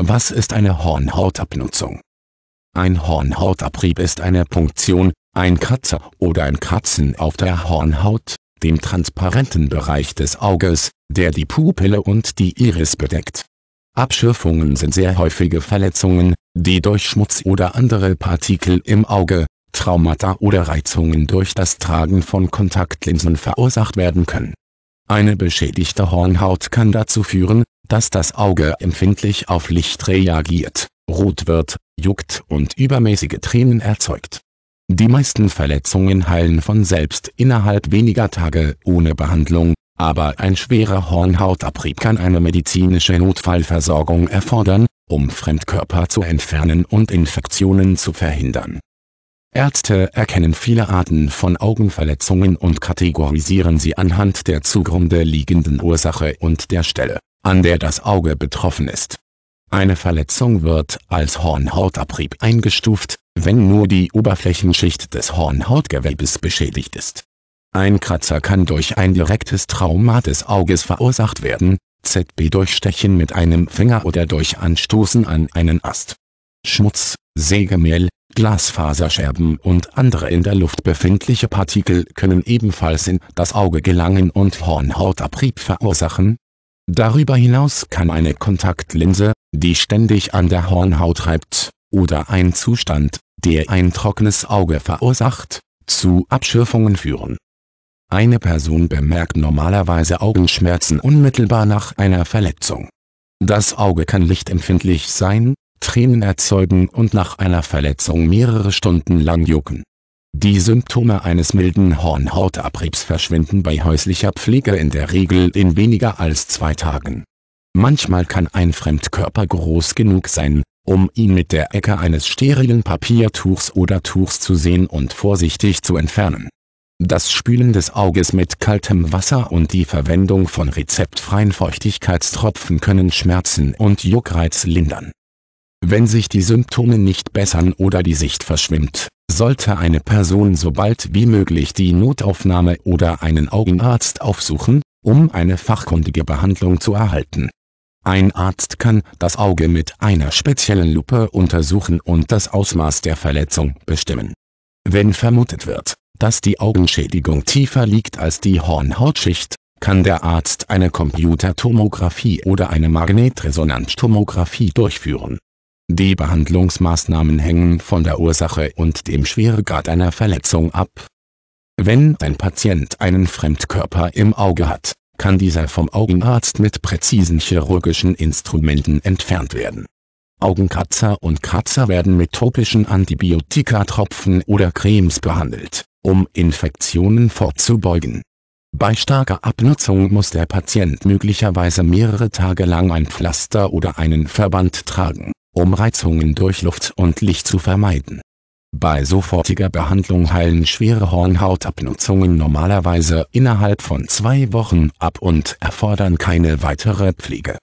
Was ist eine Hornhautabnutzung? Ein Hornhautabrieb ist eine Punktion, ein Kratzer oder ein Kratzen auf der Hornhaut, dem transparenten Bereich des Auges, der die Pupille und die Iris bedeckt. Abschürfungen sind sehr häufige Verletzungen, die durch Schmutz oder andere Partikel im Auge, Traumata oder Reizungen durch das Tragen von Kontaktlinsen verursacht werden können eine beschädigte Hornhaut kann dazu führen, dass das Auge empfindlich auf Licht reagiert, rot wird, juckt und übermäßige Tränen erzeugt. Die meisten Verletzungen heilen von selbst innerhalb weniger Tage ohne Behandlung, aber ein schwerer Hornhautabrieb kann eine medizinische Notfallversorgung erfordern, um Fremdkörper zu entfernen und Infektionen zu verhindern Ärzte erkennen viele Arten von Augenverletzungen und kategorisieren sie anhand der zugrunde liegenden Ursache und der Stelle, an der das Auge betroffen ist. Eine Verletzung wird als Hornhautabrieb eingestuft, wenn nur die Oberflächenschicht des Hornhautgewebes beschädigt ist. Ein Kratzer kann durch ein direktes Trauma des Auges verursacht werden, ZB durch Stechen mit einem Finger oder durch Anstoßen an einen Ast. Schmutz, Sägemehl, Glasfaserscherben und andere in der Luft befindliche Partikel können ebenfalls in das Auge gelangen und Hornhautabrieb verursachen. Darüber hinaus kann eine Kontaktlinse, die ständig an der Hornhaut reibt, oder ein Zustand, der ein trockenes Auge verursacht, zu Abschürfungen führen. Eine Person bemerkt normalerweise Augenschmerzen unmittelbar nach einer Verletzung. Das Auge kann lichtempfindlich sein, Tränen erzeugen und nach einer Verletzung mehrere Stunden lang jucken. Die Symptome eines milden Hornhautabriebs verschwinden bei häuslicher Pflege in der Regel in weniger als zwei Tagen. Manchmal kann ein Fremdkörper groß genug sein, um ihn mit der Ecke eines sterilen Papiertuchs oder Tuchs zu sehen und vorsichtig zu entfernen. Das Spülen des Auges mit kaltem Wasser und die Verwendung von rezeptfreien Feuchtigkeitstropfen können Schmerzen und Juckreiz lindern wenn sich die Symptome nicht bessern oder die Sicht verschwimmt, sollte eine Person so bald wie möglich die Notaufnahme oder einen Augenarzt aufsuchen, um eine fachkundige Behandlung zu erhalten. Ein Arzt kann das Auge mit einer speziellen Lupe untersuchen und das Ausmaß der Verletzung bestimmen. Wenn vermutet wird, dass die Augenschädigung tiefer liegt als die Hornhautschicht, kann der Arzt eine Computertomographie oder eine Magnetresonanztomographie durchführen die Behandlungsmaßnahmen hängen von der Ursache und dem Schweregrad einer Verletzung ab. Wenn ein Patient einen Fremdkörper im Auge hat, kann dieser vom Augenarzt mit präzisen chirurgischen Instrumenten entfernt werden. Augenkratzer und Kratzer werden mit topischen Antibiotikatropfen oder Cremes behandelt, um Infektionen vorzubeugen. Bei starker Abnutzung muss der Patient möglicherweise mehrere Tage lang ein Pflaster oder einen Verband tragen um Reizungen durch Luft und Licht zu vermeiden. Bei sofortiger Behandlung heilen schwere Hornhautabnutzungen normalerweise innerhalb von zwei Wochen ab und erfordern keine weitere Pflege